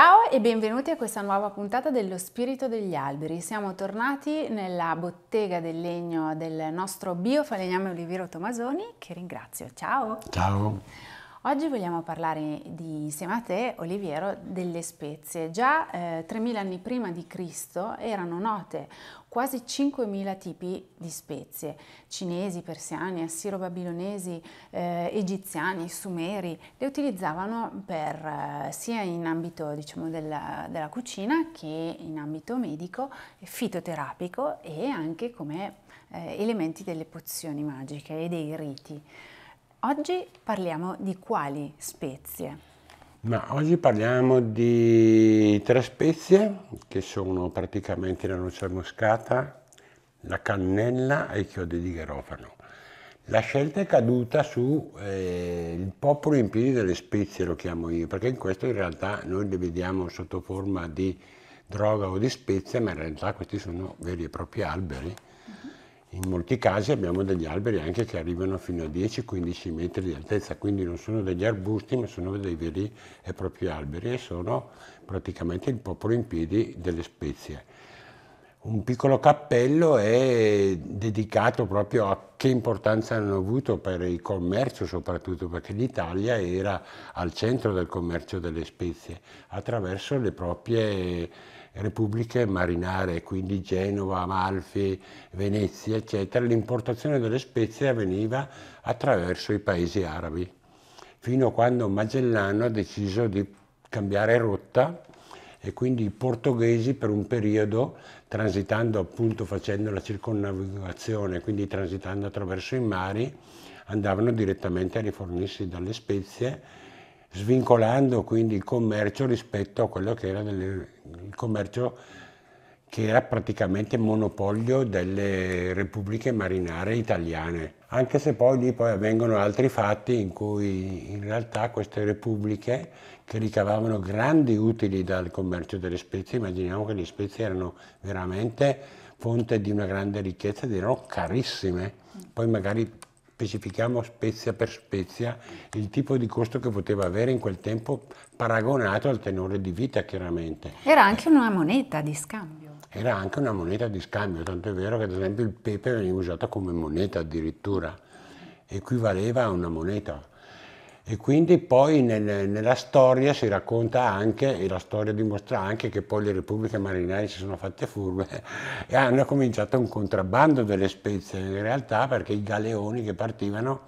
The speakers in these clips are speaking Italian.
Ciao e benvenuti a questa nuova puntata dello Spirito degli Alberi. Siamo tornati nella bottega del legno del nostro biofalegname Oliviero Tomasoni, che ringrazio. Ciao! Ciao! Oggi vogliamo parlare di, insieme a te, Oliviero, delle spezie. Già eh, 3.000 anni prima di Cristo erano note quasi 5.000 tipi di spezie, cinesi, persiani, assiro-babilonesi, eh, egiziani, sumeri, le utilizzavano per, eh, sia in ambito diciamo, della, della, cucina che in ambito medico, fitoterapico e anche come eh, elementi delle pozioni magiche e dei riti. Oggi parliamo di quali spezie? Ma oggi parliamo di tre spezie che sono praticamente la noce moscata, la cannella e i chiodi di garofano. La scelta è caduta sul eh, popolo in piedi delle spezie, lo chiamo io, perché in questo in realtà noi le vediamo sotto forma di droga o di spezie, ma in realtà questi sono veri e propri alberi in molti casi abbiamo degli alberi anche che arrivano fino a 10-15 metri di altezza, quindi non sono degli arbusti ma sono dei veri e propri alberi e sono praticamente il popolo in piedi delle spezie. Un piccolo cappello è dedicato proprio a che importanza hanno avuto per il commercio, soprattutto perché l'Italia era al centro del commercio delle spezie attraverso le proprie repubbliche marinare, quindi Genova, Amalfi, Venezia, eccetera, l'importazione delle spezie avveniva attraverso i paesi arabi, fino a quando Magellano ha deciso di cambiare rotta e quindi i portoghesi per un periodo transitando appunto facendo la circonnavigazione, quindi transitando attraverso i mari, andavano direttamente a rifornirsi dalle spezie svincolando quindi il commercio rispetto a quello che era delle, il commercio che era praticamente monopolio delle repubbliche marinare italiane, anche se poi lì poi avvengono altri fatti in cui in realtà queste repubbliche che ricavavano grandi utili dal commercio delle spezie, immaginiamo che le spezie erano veramente fonte di una grande ricchezza ed erano carissime, poi magari specifichiamo spezia per spezia il tipo di costo che poteva avere in quel tempo paragonato al tenore di vita chiaramente. Era anche una moneta di scambio. Era anche una moneta di scambio, tanto è vero che ad esempio il pepe veniva usato come moneta addirittura, equivaleva a una moneta. E quindi poi nel, nella storia si racconta anche, e la storia dimostra anche che poi le repubbliche marinai si sono fatte furbe e hanno cominciato un contrabbando delle spezie in realtà perché i galeoni che partivano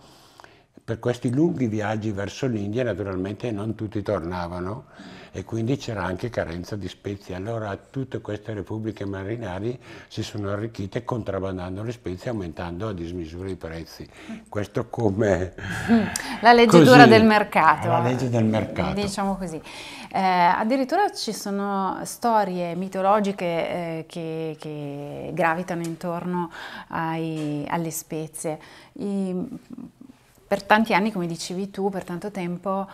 per questi lunghi viaggi verso l'India naturalmente non tutti tornavano e quindi c'era anche carenza di spezie. Allora tutte queste repubbliche marinari si sono arricchite contrabbandando le spezie aumentando a dismisura i prezzi. Questo come... La leggitura del mercato. La legge del mercato. Diciamo così. Eh, addirittura ci sono storie mitologiche eh, che, che, gravitano intorno ai, alle spezie. I, per tanti anni, come dicevi tu, per tanto tempo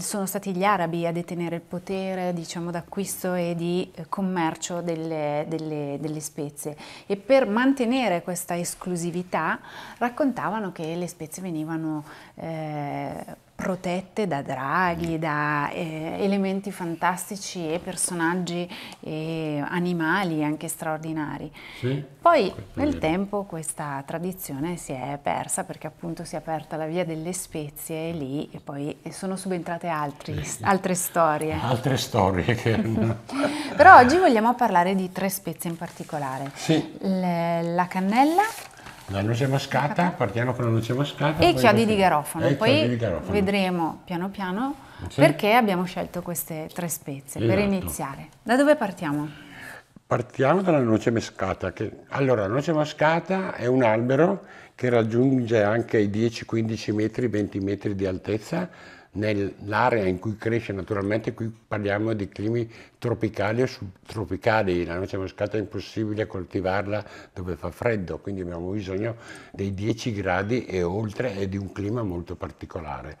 sono stati gli arabi a detenere il potere diciamo, d'acquisto e di eh, commercio delle, delle, delle spezie e per mantenere questa esclusività raccontavano che le spezie venivano eh, protette da draghi, da eh, elementi fantastici e personaggi e animali anche straordinari. Sì, Poi nel tempo questa tradizione si è persa perché appunto si è aperta la via delle spezie lì e poi sono subentrate altri, sì. altre storie. Altre storie che... Però oggi vogliamo parlare di tre spezie in particolare. Sì. Le, la cannella, la noce mascata, partiamo con la noce mascata. E i chiodi di garofano. E eh, poi di garofano. vedremo piano piano sì. perché abbiamo scelto queste tre spezie esatto. per iniziare. Da dove partiamo? Partiamo dalla noce mascata. Che... allora, la noce mascata è un albero che raggiunge anche i 10-15 metri, 20 metri di altezza, nell'area in cui cresce naturalmente, qui parliamo di climi tropicali o subtropicali, la noce moscata è impossibile coltivarla dove fa freddo, quindi abbiamo bisogno dei 10 gradi e oltre e di un clima molto particolare.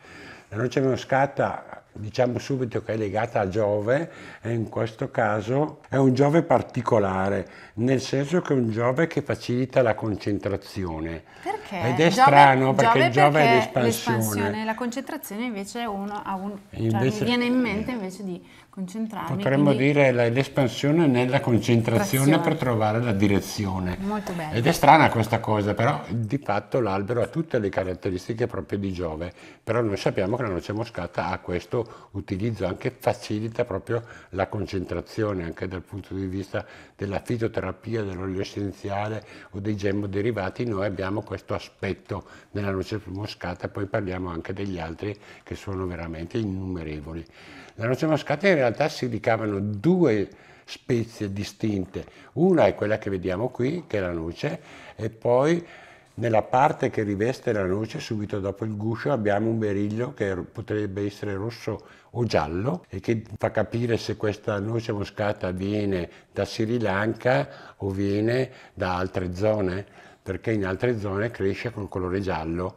La noce moscata diciamo subito che è legata a Giove e in questo caso è un Giove particolare, nel senso che è un Giove che facilita la concentrazione. Perché? Ed è Giove, strano perché il Giove perché è l'espansione. l'espansione. La concentrazione invece uno ha un... Invece, cioè mi viene in mente invece di concentrarmi. Potremmo quindi... dire l'espansione nella concentrazione per trovare la direzione. Molto bello. Ed è strana questa cosa, però di fatto l'albero ha tutte le caratteristiche proprio di Giove, però noi sappiamo che la noce moscata ha questo utilizzo anche facilita proprio la concentrazione anche dal punto di vista della fitoterapia, dell'olio essenziale o dei derivati. noi abbiamo questo aspetto della noce moscata, poi parliamo anche degli altri che sono veramente innumerevoli. La noce moscata in realtà si ricavano due spezie distinte, una è quella che vediamo qui, che è la noce, e poi nella parte che riveste la noce, subito dopo il guscio, abbiamo un beriglio che potrebbe essere rosso o giallo e che fa capire se questa noce moscata viene da Sri Lanka o viene da altre zone, perché in altre zone cresce con colore giallo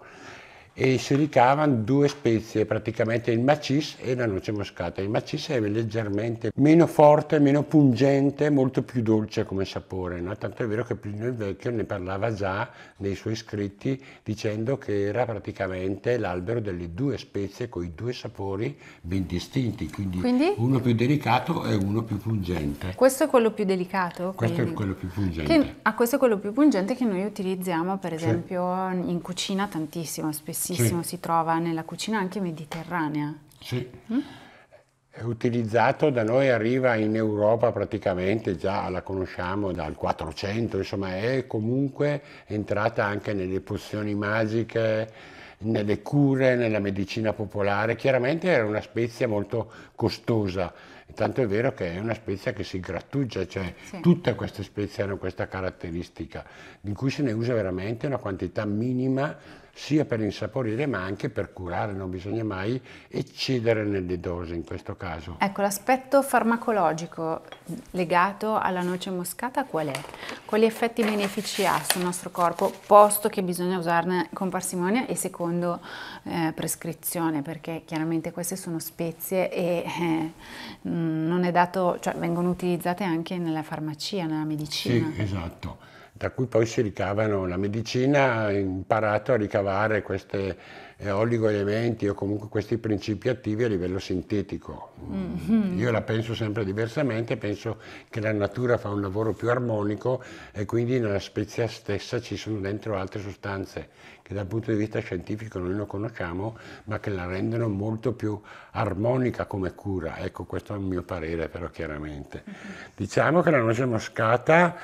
e si ricavano due spezie, praticamente il macis e la noce moscata. Il macis è leggermente meno forte, meno pungente, molto più dolce come sapore, no? tanto è vero che Plinio il Vecchio ne parlava già nei suoi scritti dicendo che era praticamente l'albero delle due spezie con i due sapori ben distinti, quindi, quindi, uno più delicato e uno più pungente. Questo è quello più delicato? Questo quindi. è quello più pungente. Che, ah, questo è quello più pungente che noi utilizziamo per esempio sì. in cucina tantissimo, spessissimo spessissimo, sì. si trova nella cucina anche mediterranea. Sì. Mm? È utilizzato da noi, arriva in Europa praticamente, già la conosciamo dal 400, insomma è comunque entrata anche nelle pozioni magiche, nelle cure, nella medicina popolare. Chiaramente era una spezia molto costosa, tanto è vero che è una spezia che si grattugia, cioè sì. tutte queste spezie hanno questa caratteristica, di cui se ne usa veramente una quantità minima sia per insaporire ma anche per curare, non bisogna mai eccedere nelle dose in questo caso. Ecco, l'aspetto farmacologico legato alla noce moscata qual è? Quali effetti benefici ha sul nostro corpo, posto che bisogna usarne con parsimonia e secondo eh, prescrizione, perché chiaramente queste sono spezie e eh, mm, non è dato, cioè vengono utilizzate anche nella farmacia, nella medicina. Sì, esatto da cui poi si ricavano. La medicina ha imparato a ricavare questi eh, oligoelementi o comunque questi principi attivi a livello sintetico. Mm -hmm. Io la penso sempre diversamente, penso che la natura fa un lavoro più armonico e quindi nella spezia stessa ci sono dentro altre sostanze che dal punto di vista scientifico noi non conosciamo, ma che la rendono molto più armonica come cura. Ecco, questo è il mio parere però chiaramente. Mm -hmm. Diciamo che la noce moscata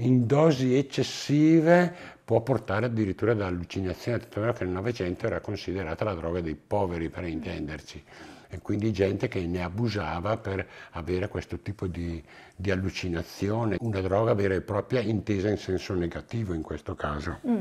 in dosi eccessive può portare addirittura ad allucinazioni, tanto vero che nel Novecento era considerata la droga dei poveri, per intenderci, e quindi gente che ne abusava per avere questo tipo di, di allucinazione, una droga vera e propria intesa in senso negativo in questo caso. Mm.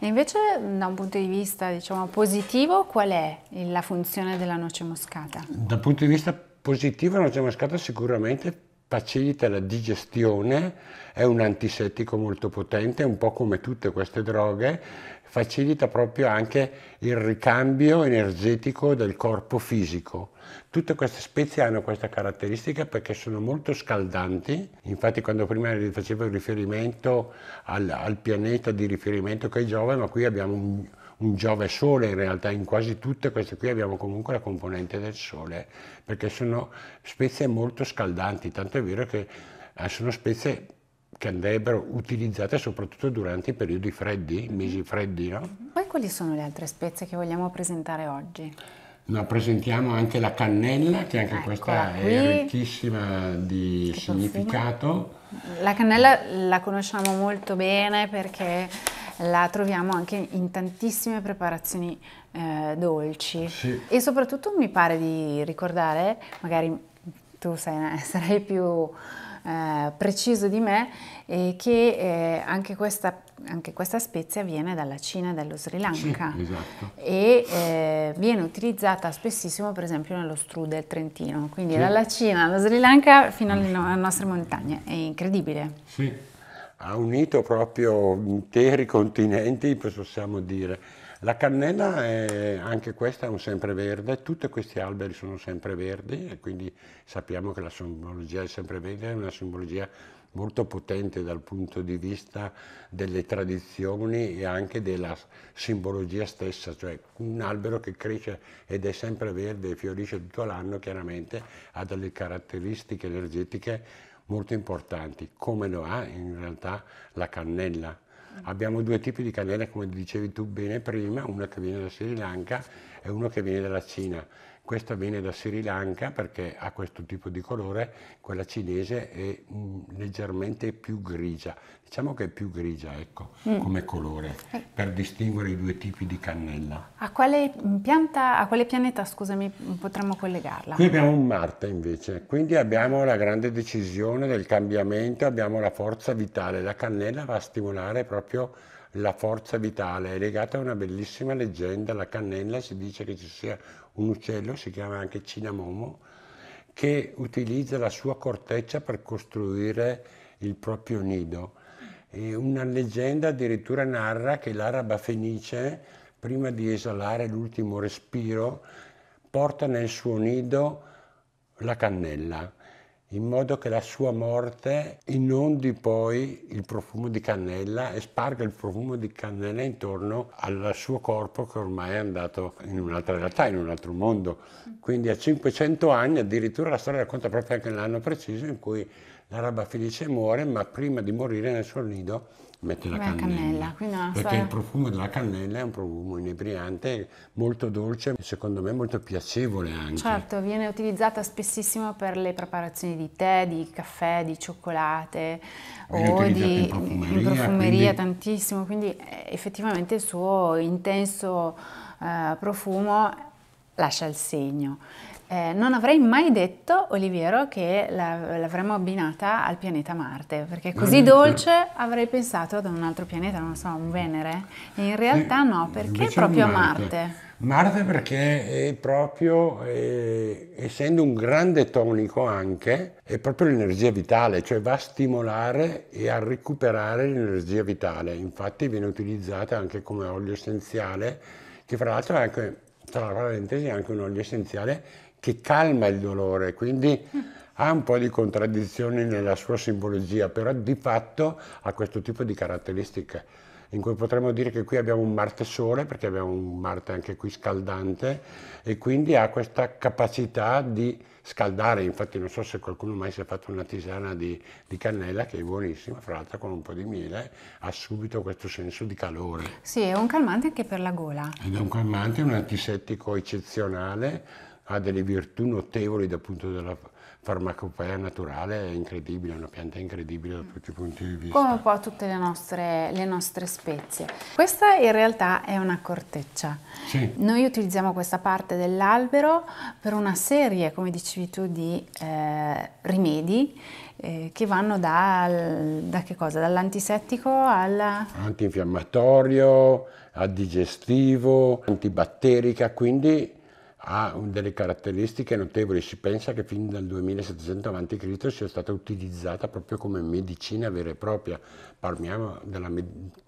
E invece da un punto di vista diciamo, positivo qual è la funzione della noce moscata? Dal punto di vista positivo la noce moscata sicuramente facilita la digestione, è un antisettico molto potente, un po' come tutte queste droghe, facilita proprio anche il ricambio energetico del corpo fisico. Tutte queste spezie hanno questa caratteristica perché sono molto scaldanti, infatti quando prima facevo riferimento al, al pianeta di riferimento che è Giove, ma qui abbiamo un, un Giove Sole, in realtà in quasi tutte queste qui abbiamo comunque la componente del Sole, perché sono spezie molto scaldanti, tanto è vero che eh, sono spezie che andrebbero utilizzate soprattutto durante i periodi freddi, i mesi mhm. freddi. No? Mhm. Poi quali sono le altre spezie che vogliamo presentare oggi? No, presentiamo anche la cannella, che anche Eccola questa qui. è ricchissima di che significato. Profumo. La cannella la conosciamo molto bene perché la troviamo anche in tantissime preparazioni eh, dolci sì. e soprattutto mi pare di ricordare, magari tu sei, sarai più eh, preciso di me, eh, che eh, anche questa, anche, questa, spezia viene dalla Cina e dallo Sri Lanka sì, esatto. e eh, viene utilizzata spessissimo per esempio nello strudel trentino, quindi sì. dalla Cina allo Sri Lanka fino alle, no alle nostre montagne, è incredibile. Sì ha unito proprio interi continenti, possiamo dire. La cannella, è, anche questa è un sempreverde, tutti questi alberi sono sempreverdi e quindi sappiamo che la simbologia del sempreverde è una simbologia molto potente dal punto di vista delle tradizioni e anche della simbologia stessa, cioè un albero che cresce ed è sempre verde e fiorisce tutto l'anno chiaramente ha delle caratteristiche energetiche molto importanti, come lo ha in realtà la cannella. Abbiamo due tipi di cannella, come dicevi tu bene prima, una che viene da Sri Lanka e una che viene dalla Cina. Questa viene da Sri Lanka perché ha questo tipo di colore, quella cinese è mm, leggermente più grigia, diciamo che è più grigia ecco, mm. come colore, eh. per distinguere i due tipi di cannella. A quale, pianta, a quale pianeta scusami, potremmo collegarla? Qui abbiamo un Marte invece, quindi abbiamo la grande decisione del cambiamento, abbiamo la forza vitale, la cannella va a stimolare proprio la forza vitale, è legata a una bellissima leggenda, la cannella si dice che ci sia un uccello, si chiama anche cinamomo, che utilizza la sua corteccia per costruire il proprio nido. E una leggenda addirittura narra che l'araba fenice, prima di esalare l'ultimo respiro, porta nel suo nido la cannella in modo che la sua morte inondi poi il profumo di cannella e sparga il profumo di cannella intorno al suo corpo che ormai è andato in un'altra realtà, in un altro mondo. Quindi a 500 anni addirittura la storia racconta proprio anche l'anno preciso in cui la raba felice muore, ma prima di morire nel suo nido mette la cannella. cannella quindi una perché storia... il profumo della cannella è un profumo inebriante, molto dolce e secondo me molto piacevole anche. Certo, viene utilizzata spessissimo per le preparazioni di tè, di caffè, di cioccolate viene o di in profumeria, in profumeria quindi... tantissimo, quindi eh, effettivamente il suo intenso eh, profumo lascia il segno. Eh, non avrei mai detto, Oliviero, che la, l'avremmo abbinata al pianeta Marte, perché così mm, dolce sì. avrei pensato ad un altro pianeta, non so, un Venere. E in realtà eh, no, perché proprio Marte. Marte? Marte perché è proprio, eh, essendo un grande tonico anche, è proprio l'energia vitale, cioè va a stimolare e a recuperare l'energia vitale. Infatti viene utilizzata anche come olio essenziale, che fra l'altro è anche, tra parentesi, è anche un olio essenziale che calma il dolore, quindi ha un po' di contraddizioni nella sua simbologia, però di fatto ha questo tipo di caratteristiche, in cui potremmo dire che qui abbiamo un Marte Sole, perché abbiamo un Marte anche qui scaldante, e quindi ha questa capacità di scaldare, infatti non so se qualcuno mai si è fatto una tisana di, di cannella che è buonissima, fra l'altro con un po' di miele, ha subito questo senso di calore. Sì, è un calmante anche per la gola. Ed è un calmante, un antisettico eccezionale, ha delle virtù notevoli dal punto della farmacopea naturale, è incredibile, è una pianta incredibile da tutti i punti di vista. Come un po' tutte le nostre, le nostre spezie. Questa in realtà è una corteccia. Sì. Noi utilizziamo questa parte dell'albero per una serie, come dicevi tu, di eh, rimedi eh, che vanno dal, da dall'antisettico al... Antinfiammatorio, al digestivo, antibatterica, quindi ha delle caratteristiche notevoli, si pensa che fin dal 2700 a.C. sia stata utilizzata proprio come medicina vera e propria, parliamo della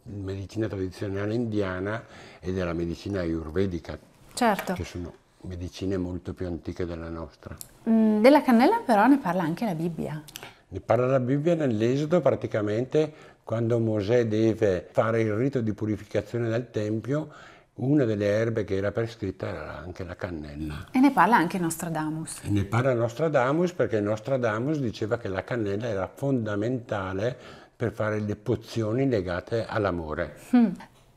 medicina tradizionale indiana e della medicina ayurvedica, certo. che sono medicine molto più antiche della nostra. Mm, della cannella però ne parla anche la Bibbia. Ne parla la Bibbia nell'Esodo praticamente quando Mosè deve fare il rito di purificazione del Tempio una delle erbe che era prescritta era anche la cannella. E ne parla anche Nostradamus. E ne parla Nostradamus perché Nostradamus diceva che la cannella era fondamentale per fare le pozioni legate all'amore. Mm.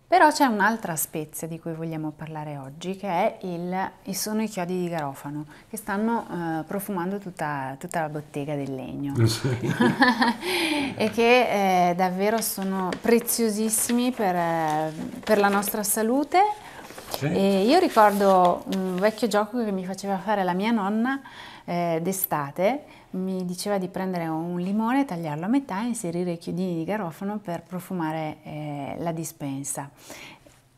Però c'è un'altra spezia di cui vogliamo parlare oggi che il, sono i chiodi di garofano che stanno eh, profumando tutta, tutta, la bottega del legno eh, e che eh, davvero sono preziosissimi per, eh, per la nostra salute e io ricordo un vecchio gioco che mi faceva fare la mia nonna eh, d'estate, mi diceva di prendere un limone, tagliarlo a metà e inserire i chiodini di garofano per profumare eh, la dispensa.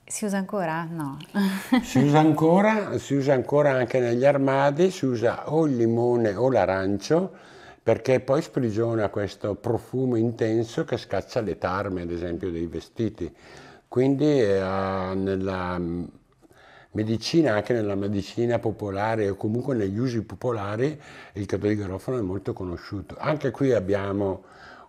Si usa ancora? No. si, usa ancora, si usa ancora anche negli armadi, si usa o il limone o l'arancio perché poi sprigiona questo profumo intenso che scaccia le tarme, ad esempio, dei vestiti. Quindi eh, nella medicina, anche nella medicina popolare o comunque negli usi popolari, il di garofano è molto conosciuto. Anche qui abbiamo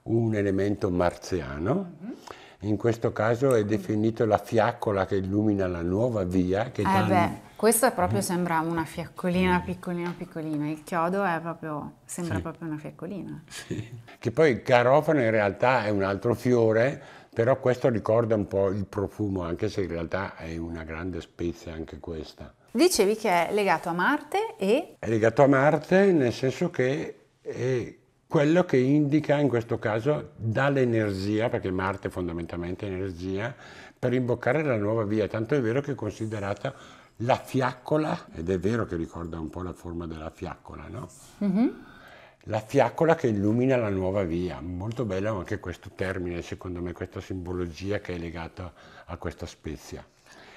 un elemento marziano. Mhm. In questo caso è definito la fiaccola che illumina la nuova via. Che eh beh, questo proprio mm. sembra una fiaccolina mm. piccolina piccolina, il chiodo è proprio, sembra sì. proprio una fiaccolina. Sì. Che poi il garofano in realtà è un altro fiore però questo ricorda un po' il profumo, anche se in realtà è una grande spezia anche questa. Dicevi che è legato a Marte e? È legato a Marte nel senso che è quello che indica in questo caso dall'energia, perché Marte fondamentalmente è energia, per imboccare la nuova via, tanto è vero che è considerata la fiaccola, ed è vero che ricorda un po' la forma della fiaccola, no? Mm-hmm la fiaccola che illumina la nuova via. Molto bello anche questo termine, secondo me, questa simbologia che è legata a a questa spezia.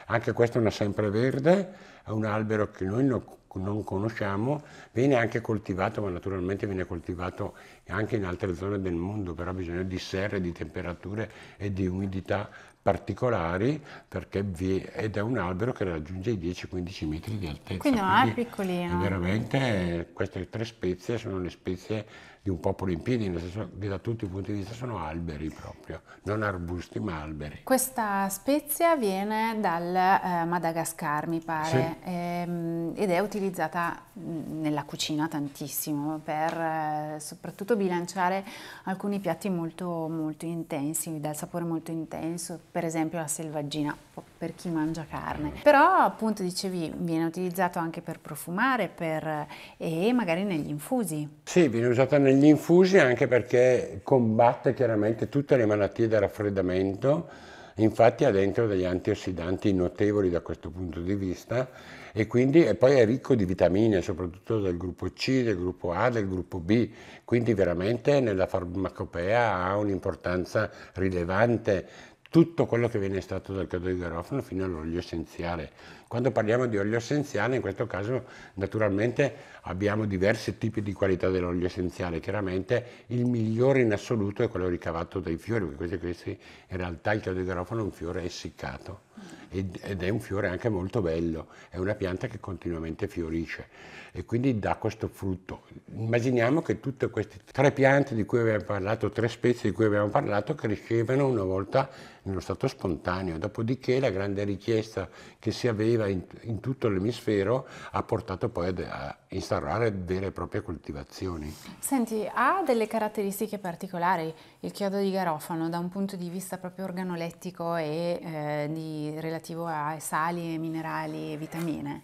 Anche questa è una sempreverde, è un albero che noi non, non conosciamo, viene anche coltivato, ma naturalmente viene coltivato anche in altre zone del mondo, però ha bisogno di serre, di temperature e di umidità particolari perché vi, ed è un albero che raggiunge i 10-15 metri di altezza. Quindi, no, è piccolino. Veramente queste tre spezie sono le spezie di un popolo in piedi, nel senso che da tutti i punti di vista sono alberi proprio, non arbusti ma alberi. Questa spezia viene dal eh, Madagascar, mi pare, sì. ehm, ed è utilizzata mm, nella cucina tantissimo per eh, soprattutto bilanciare alcuni piatti molto, molto intensi, dal sapore molto intenso, per esempio la selvaggina per chi mangia carne. Mm. Però appunto dicevi viene utilizzato anche per profumare per, e magari negli infusi. Sì, viene usata negli negli infusi anche perché combatte chiaramente tutte le malattie da raffreddamento, infatti ha dentro degli antiossidanti notevoli da questo punto di vista e quindi e poi è ricco di vitamine, soprattutto del gruppo C, del gruppo A, del gruppo B, quindi veramente nella farmacopea ha un'importanza rilevante tutto quello che viene estratto dal chiodo di garofano fino all'olio essenziale. Quando parliamo di olio essenziale, in questo caso naturalmente abbiamo diversi tipi di qualità dell'olio essenziale, chiaramente il migliore in assoluto è quello ricavato dai fiori, perché questi, questi in realtà il chiodo di garofano è un fiore essiccato ed è un fiore anche molto bello, è una pianta che continuamente fiorisce e quindi dà questo frutto. Immaginiamo che tutte queste tre piante di cui abbiamo parlato, tre spezie di cui abbiamo parlato, crescevano una volta nello stato spontaneo, dopodiché la grande richiesta che si aveva in, in tutto l'emisfero ha portato poi a, instaurare vere e proprie coltivazioni. Senti, ha delle caratteristiche particolari il chiodo di garofano da un punto di vista proprio organolettico e eh, di, relativo a sali, minerali e vitamine?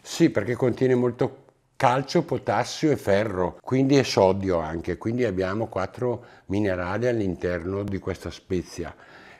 Sì, perché contiene molto calcio, potassio e ferro, quindi è sodio anche, quindi abbiamo quattro minerali all'interno di questa spezia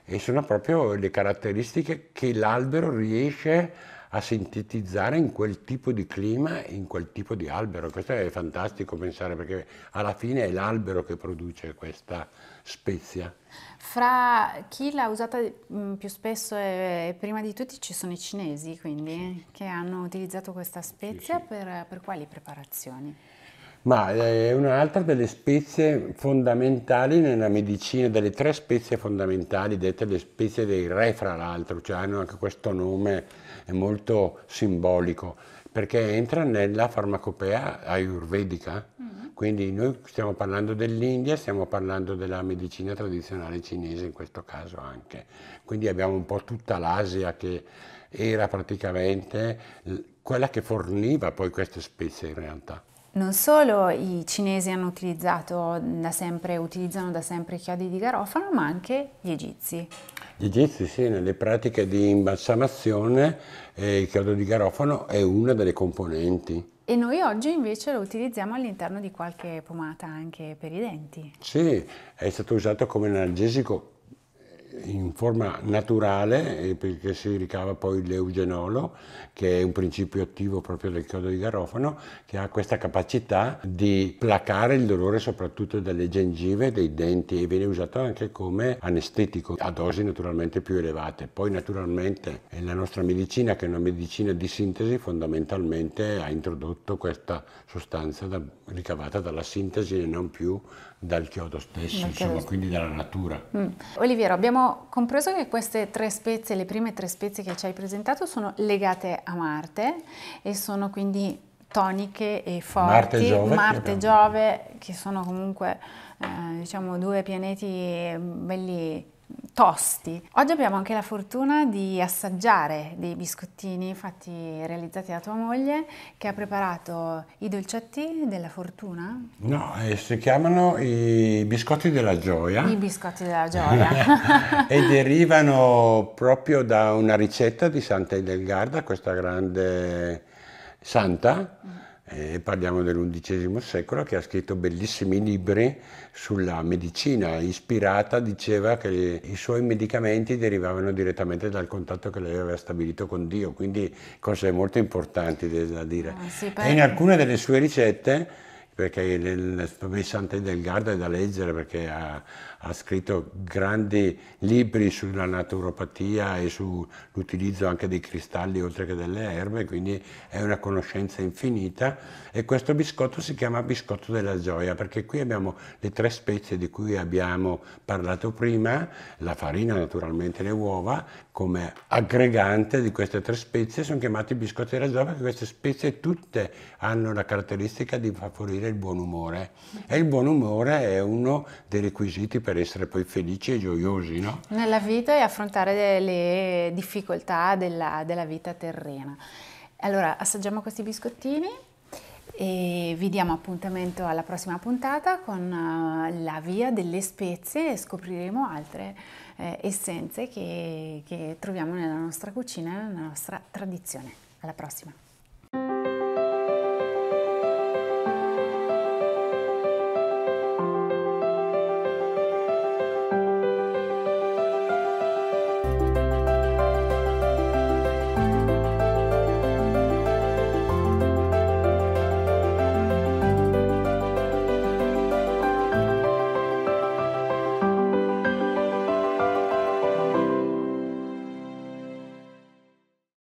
e sono proprio le caratteristiche che l'albero riesce a a sintetizzare in quel tipo di clima e in quel tipo di albero. Questo è fantastico pensare perché alla fine è l'albero che produce questa spezia. Fra chi l'ha usata mm, più spesso e prima di tutti ci sono i cinesi, quindi, sì. che hanno utilizzato questa spezia sì, sì. Per, per quali preparazioni? ma eh, è un'altra delle spezie fondamentali nella medicina, delle tre spezie fondamentali, dette le spezie dei re fra l'altro, cioè hanno anche questo nome molto simbolico, perché entra nella farmacopea ayurvedica, mm-hmm. quindi noi stiamo parlando dell'India, stiamo parlando della medicina tradizionale cinese in questo caso anche, quindi abbiamo un po' tutta l'Asia che era praticamente quella che forniva poi queste spezie in realtà. Non solo i cinesi hanno utilizzato da sempre, utilizzano da sempre i chiodi di garofano, ma anche gli egizi. Gli egizi sì, nelle pratiche di imbalsamazione eh, il chiodo di garofano è una delle componenti. E noi oggi invece lo utilizziamo all'interno di qualche pomata anche per i denti. Sì, è stato usato come analgesico in forma naturale eh, perché si ricava poi l'eugenolo che è un principio attivo proprio del chiodo di garofano che ha questa capacità di placare il dolore soprattutto delle gengive, dei denti e viene usato anche come anestetico a dosi naturalmente più elevate. Poi naturalmente la nostra medicina che è una medicina di sintesi fondamentalmente ha introdotto questa sostanza da, ricavata dalla sintesi e non più dal chiodo stesso, dal insomma, quindi dalla natura. Mm. Oliviero, abbiamo compreso che queste tre spezie, le prime tre spezie che ci hai presentato, sono legate a Marte e sono quindi toniche e forti. Marte e Giove, Marte e Giove che sono comunque eh, diciamo, due pianeti belli tosti. Oggi abbiamo anche la fortuna di assaggiare dei biscottini fatti realizzati da tua moglie che ha preparato i dolcetti della fortuna. No, eh, si chiamano i biscotti della gioia. I biscotti della gioia. e derivano proprio da una ricetta di Santa Edelgarda, questa grande santa. Mm eh, parliamo dell'undicesimo secolo, che ha scritto bellissimi libri sulla medicina. Ispirata diceva che i suoi medicamenti derivavano direttamente dal contatto che lei aveva stabilito con Dio, quindi cose molto importanti da dire. Ah, sì, E in alcune delle sue ricette perché nel, per me Santa Delgado è da leggere perché ha, ha scritto grandi libri sulla naturopatia e sull'utilizzo anche dei cristalli oltre che delle erbe, quindi è una conoscenza infinita e questo biscotto si chiama biscotto della gioia perché qui abbiamo le tre spezie di cui abbiamo parlato prima, la farina naturalmente, le uova, come aggregante di queste tre spezie sono chiamati biscotti rasoio perché queste spezie tutte hanno la caratteristica di favorire il buon umore e il buon umore è uno dei requisiti per essere poi felici e gioiosi no? nella vita e affrontare le difficoltà della, della vita terrena. Allora assaggiamo questi biscottini e vi diamo appuntamento alla prossima puntata con eh, la via delle spezie e scopriremo altre eh, essenze che, che troviamo nella nostra cucina e nella nostra tradizione. Alla prossima!